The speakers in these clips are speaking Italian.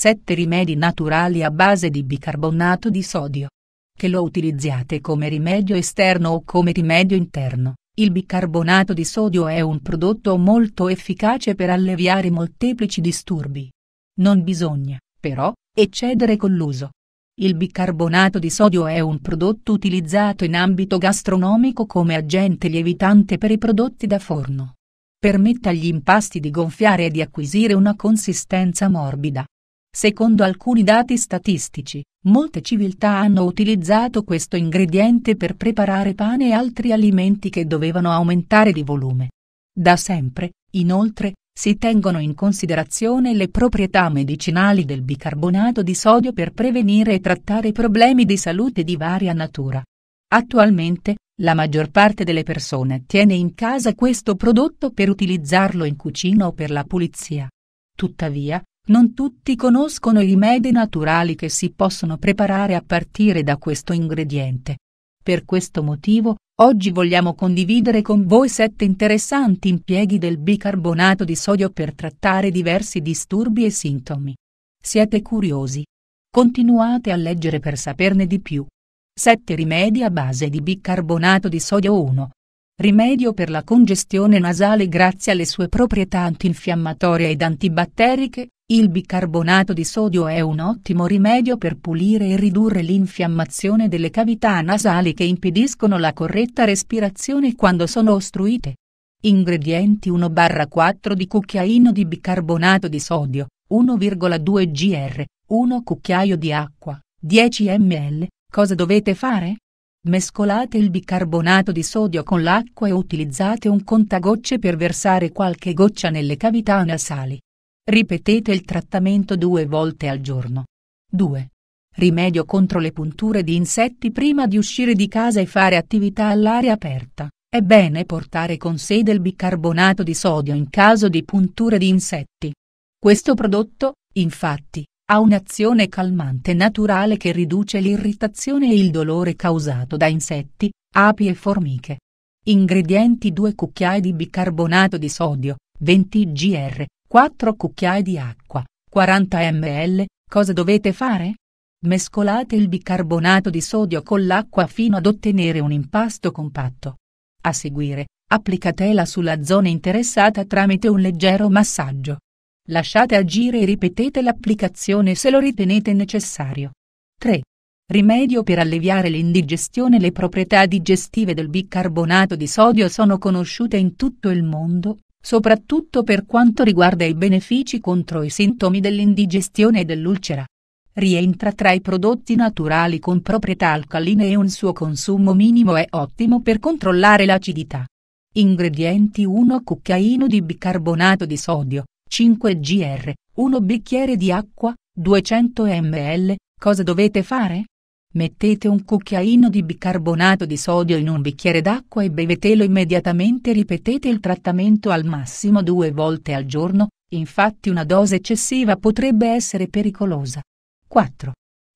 7 rimedi naturali a base di bicarbonato di sodio. Che lo utilizziate come rimedio esterno o come rimedio interno, il bicarbonato di sodio è un prodotto molto efficace per alleviare molteplici disturbi. Non bisogna, però, eccedere con l'uso. Il bicarbonato di sodio è un prodotto utilizzato in ambito gastronomico come agente lievitante per i prodotti da forno. Permette agli impasti di gonfiare e di acquisire una consistenza morbida Secondo alcuni dati statistici, molte civiltà hanno utilizzato questo ingrediente per preparare pane e altri alimenti che dovevano aumentare di volume. Da sempre, inoltre, si tengono in considerazione le proprietà medicinali del bicarbonato di sodio per prevenire e trattare problemi di salute di varia natura. Attualmente, la maggior parte delle persone tiene in casa questo prodotto per utilizzarlo in cucina o per la pulizia. Tuttavia, non tutti conoscono i rimedi naturali che si possono preparare a partire da questo ingrediente. Per questo motivo, oggi vogliamo condividere con voi sette interessanti impieghi del bicarbonato di sodio per trattare diversi disturbi e sintomi. Siete curiosi? Continuate a leggere per saperne di più. 7 rimedi a base di bicarbonato di sodio 1. Rimedio per la congestione nasale grazie alle sue proprietà antinfiammatorie ed antibatteriche, il bicarbonato di sodio è un ottimo rimedio per pulire e ridurre l'infiammazione delle cavità nasali che impediscono la corretta respirazione quando sono ostruite. Ingredienti 1-4 di cucchiaino di bicarbonato di sodio, 1,2 gr, 1 cucchiaio di acqua, 10 ml. Cosa dovete fare? Mescolate il bicarbonato di sodio con l'acqua e utilizzate un contagocce per versare qualche goccia nelle cavità nasali. Ripetete il trattamento due volte al giorno. 2. Rimedio contro le punture di insetti prima di uscire di casa e fare attività all'aria aperta. È bene portare con sé del bicarbonato di sodio in caso di punture di insetti. Questo prodotto, infatti, ha un'azione calmante naturale che riduce l'irritazione e il dolore causato da insetti, api e formiche. Ingredienti 2 cucchiai di bicarbonato di sodio, 20 gr, 4 cucchiai di acqua, 40 ml, cosa dovete fare? Mescolate il bicarbonato di sodio con l'acqua fino ad ottenere un impasto compatto. A seguire, applicatela sulla zona interessata tramite un leggero massaggio. Lasciate agire e ripetete l'applicazione se lo ritenete necessario. 3. Rimedio per alleviare l'indigestione Le proprietà digestive del bicarbonato di sodio sono conosciute in tutto il mondo, soprattutto per quanto riguarda i benefici contro i sintomi dell'indigestione e dell'ulcera. Rientra tra i prodotti naturali con proprietà alcaline e un suo consumo minimo è ottimo per controllare l'acidità. Ingredienti 1 cucchiaino di bicarbonato di sodio, 5 gr, 1 bicchiere di acqua, 200 ml, cosa dovete fare? Mettete un cucchiaino di bicarbonato di sodio in un bicchiere d'acqua e bevetelo immediatamente ripetete il trattamento al massimo due volte al giorno, infatti una dose eccessiva potrebbe essere pericolosa. 4.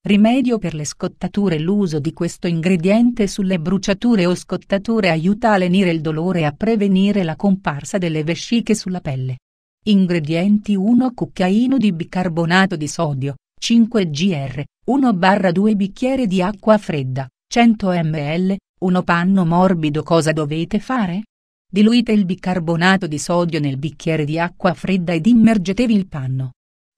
Rimedio per le scottature L'uso di questo ingrediente sulle bruciature o scottature aiuta a lenire il dolore e a prevenire la comparsa delle vesciche sulla pelle. Ingredienti 1 Cucchiaino di bicarbonato di sodio, 5 gr, 1-2 bicchiere di acqua fredda, 100 ml, 1 panno morbido Cosa dovete fare? Diluite il bicarbonato di sodio nel bicchiere di acqua fredda ed immergetevi il panno.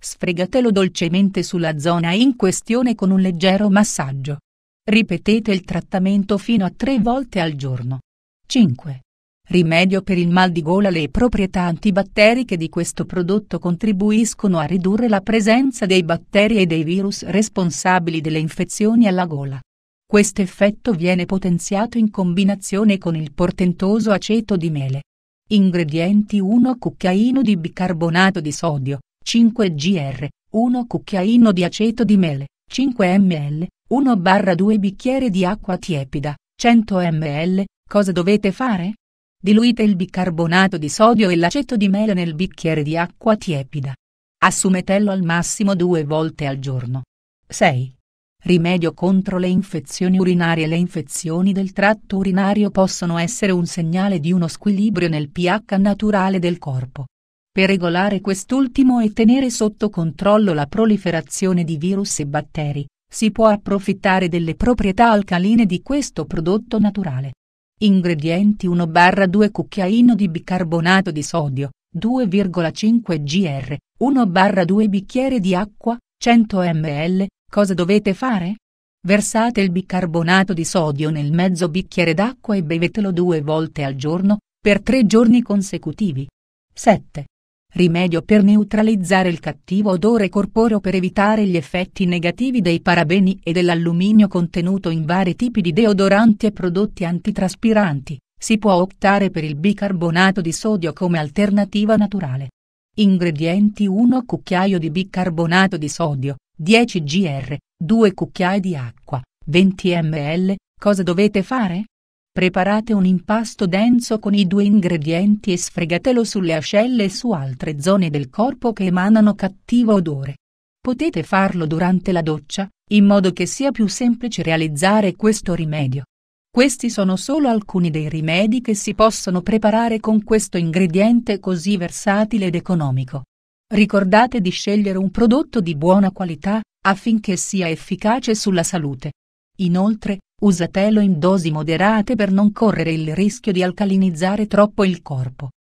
Sfregatelo dolcemente sulla zona in questione con un leggero massaggio. Ripetete il trattamento fino a tre volte al giorno. 5. Rimedio per il mal di gola Le proprietà antibatteriche di questo prodotto contribuiscono a ridurre la presenza dei batteri e dei virus responsabili delle infezioni alla gola. Questo effetto viene potenziato in combinazione con il portentoso aceto di mele. Ingredienti 1 cucchiaino di bicarbonato di sodio, 5 gr, 1 cucchiaino di aceto di mele, 5 ml, 1-2 bicchiere di acqua tiepida, 100 ml. Cosa dovete fare? Diluite il bicarbonato di sodio e l'aceto di mele nel bicchiere di acqua tiepida. Assumetello al massimo due volte al giorno. 6. Rimedio contro le infezioni urinarie Le infezioni del tratto urinario possono essere un segnale di uno squilibrio nel pH naturale del corpo. Per regolare quest'ultimo e tenere sotto controllo la proliferazione di virus e batteri, si può approfittare delle proprietà alcaline di questo prodotto naturale. Ingredienti 1 2 cucchiaino di bicarbonato di sodio, 2,5 gr, 1 2 bicchiere di acqua, 100 ml, cosa dovete fare? Versate il bicarbonato di sodio nel mezzo bicchiere d'acqua e bevetelo due volte al giorno, per tre giorni consecutivi. 7 rimedio per neutralizzare il cattivo odore corporeo per evitare gli effetti negativi dei parabeni e dell'alluminio contenuto in vari tipi di deodoranti e prodotti antitraspiranti, si può optare per il bicarbonato di sodio come alternativa naturale. Ingredienti 1 cucchiaio di bicarbonato di sodio, 10 gr, 2 cucchiai di acqua, 20 ml, cosa dovete fare? Preparate un impasto denso con i due ingredienti e sfregatelo sulle ascelle e su altre zone del corpo che emanano cattivo odore. Potete farlo durante la doccia, in modo che sia più semplice realizzare questo rimedio. Questi sono solo alcuni dei rimedi che si possono preparare con questo ingrediente così versatile ed economico. Ricordate di scegliere un prodotto di buona qualità, affinché sia efficace sulla salute. Inoltre, usatelo in dosi moderate per non correre il rischio di alcalinizzare troppo il corpo.